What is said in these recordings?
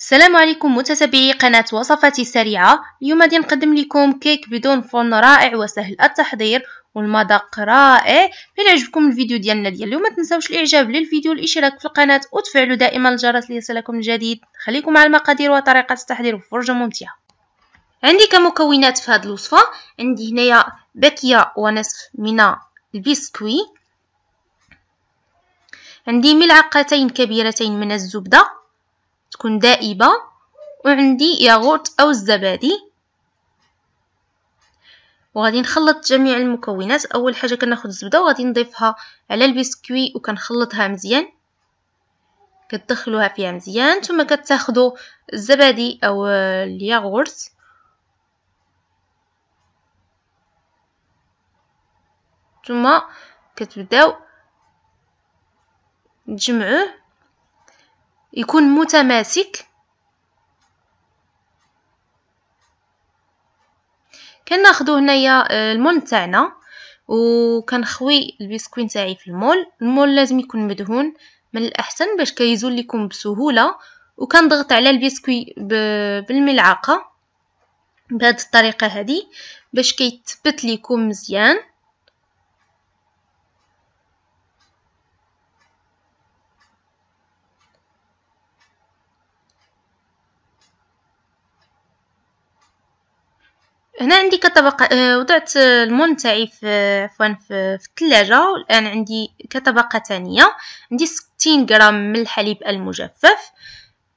السلام عليكم متتبعي قناة وصفاتي السريعة اليوم غادي نقدم لكم كيك بدون فرن رائع وسهل التحضير والمذاق رائع الى عجبكم الفيديو ديالنا ديال اليوم ما تنساوش الاعجاب للفيديو والاشتراك في القناة وتفعلوا دائما الجرس ليصلكم الجديد خليكم مع المقادير وطريقة التحضير وفرجة ممتعة عندي كمكونات في هذه الوصفة عندي هنايا باكية ونصف من البسكوي عندي ملعقتين كبيرتين من الزبدة تكون دائبة وعندي ياغورت أو الزبادي وغادي نخلط جميع المكونات أول حاجة كناخد الزبدة وغادي نضيفها على البسكوي وكنخلطها مزيان كتدخلوها فيها مزيان ثم كتاخدو الزبادي أو الياغورت ثم كتبداو تجمعوه يكون متماسك كناخدو هنايا آه، المول تاعنا وكنخوي البسكوين تاعي في المول المول لازم يكون مدهون من الاحسن باش كيزول لكم بسهوله وكنضغط على البسكوي بالملعقه بهاد الطريقه هذه باش كيتثبت لكم مزيان هنا عندي كطبقة آه، وضعت آه، المون تاعي في عفوا في الثلاجة والان عندي كطبقة ثانية عندي 60 غرام من الحليب المجفف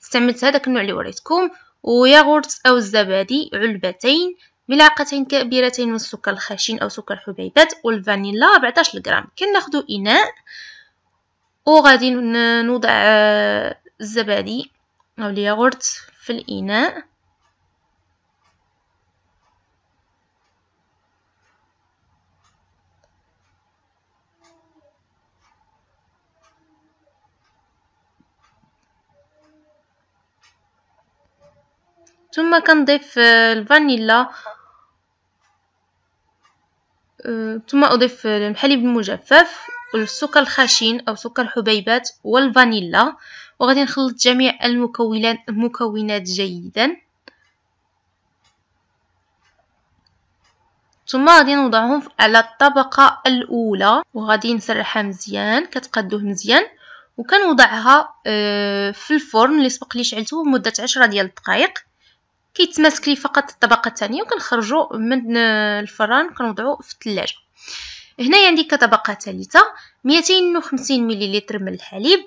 استعملت هذاك النوع اللي وريتكم وياغورت او الزبادي علبتين ملعقتين كبيرتين من السكر الخشن او سكر حبيبات والفانيلا 14 غرام كناخذوا اناء وغادي نوضع آه، الزبادي او الياغورت في الاناء ثم كنضيف آه، الفانيلا آه، ثم اضيف آه، الحليب المجفف والسكر الخشن او سكر حبيبات والفانيلا وغادي نخلط جميع المكونات المكونات جيدا ثم غادي نوضعهم على الطبقه الاولى وغادي نسرحها مزيان كتقادوه مزيان وكنوضعها في الفرن اللي سبق لي شعلته مده 10 ديال الدقائق كيتماسك لي فقط الطبقه الثانيه وكنخرجوا من الفران كنوضعوا في الثلاجه هنايا عندي كطبقه ثالثه 250 مليلتر من الحليب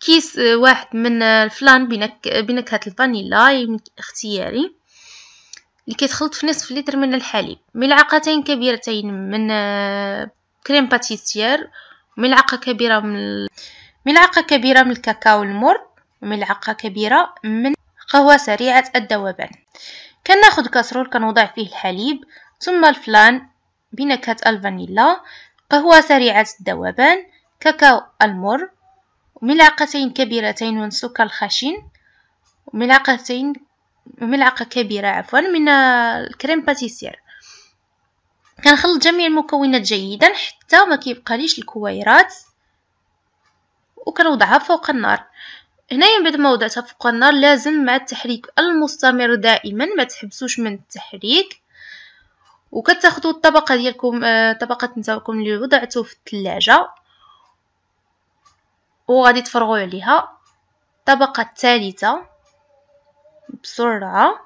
كيس واحد من الفلان بنك بنكهه الفانيلا اختياري اللي كيتخلط في نصف لتر من الحليب ملعقتين كبيرتين من كريم باتيسير ملعقه كبيره من ملعقه كبيره من الكاكاو المر وملعقه كبيره من قهوة سريعة الذوبان كناخد كسرول كنوضع فيه الحليب ثم الفلان بنكهة الفانيلا قهوة سريعة الذوبان كاكاو المر ملعقتين كبيرتين من السكر الخشن ملعقتين ملعقة كبيرة عفوا من الكريم باتيسير كنخلط جميع المكونات جيدا حتى ما كيبقى ليش الكويرات وكنوضعها فوق النار هنايا من بعد ما وضعتها فوق النار لازم مع التحريك المستمر دائما ما تحبسوش من التحريك وكتاخذوا الطبقه ديالكم آه، طبقه نتاعكم اللي وضعتوه في الثلاجه وغادي تفرغوا عليها الطبقه الثالثه بسرعه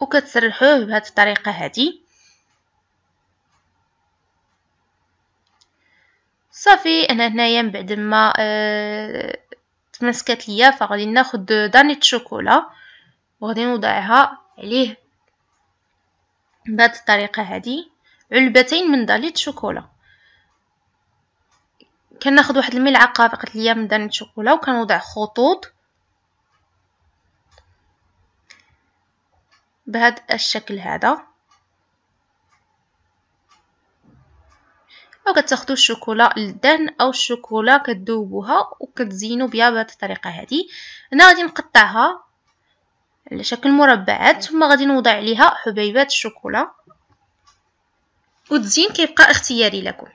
وكتسرحوه بهذه الطريقه هذه صافي انا هنايا من بعد ما أه تمسكت ليا فغادي ناخد داني الشوكولا وغادي نوضعها عليه بهذه الطريقه هذه علبتين من داني الشوكولا كناخذ واحد الملعقه فقط ليا من داني الشوكولا وكنوضع خطوط بهذا الشكل هذا أو كتاخدو الشوكولا للدهن أو الشوكولا كتذوبوها وكتزينوا بها بهاد الطريقة هادي هنا غادي نقطعها على شكل مربعات ثم غادي نوضع عليها حبيبات الشوكولا والتزيين كيبقى اختياري لكم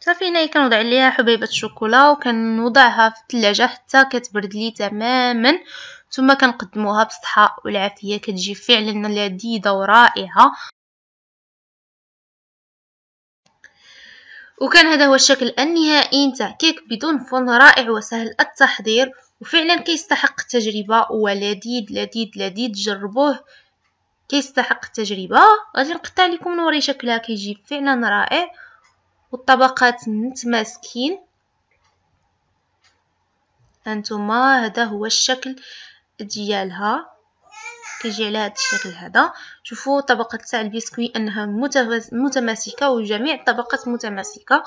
صافي هنايا كنوضع عليها حبيبه الشوكولا وكنوضعها في الثلاجه حتى كتبرد لي تماما ثم كنقدموها بالصحه والعافيه كتجي فعلا لذيذه ورائعه وكان هذا هو الشكل النهائي نتاع كيك بدون فن رائع وسهل التحضير وفعلا كيستحق التجربه ولذيذ لذيذ لذيذ جربوه كيستحق التجربه غادي نقطع لكم نوري شكلها كيجي فعلا رائع والطبقات متماسكين هانتوما هذا هو الشكل ديالها كيجي على هذا الشكل هذا شوفوا طبقه تاع البسكوي انها متماسكه وجميع الطبقات متماسكه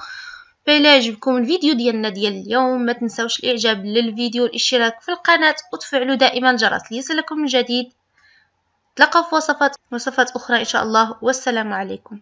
فإلا عجبكم الفيديو ديالنا ديال اليوم ما تنساوش الاعجاب للفيديو والاشتراك في القناه وتفعلوا دائما الجرس ليصلكم الجديد تلقوا في وصفات وصفات اخرى ان شاء الله والسلام عليكم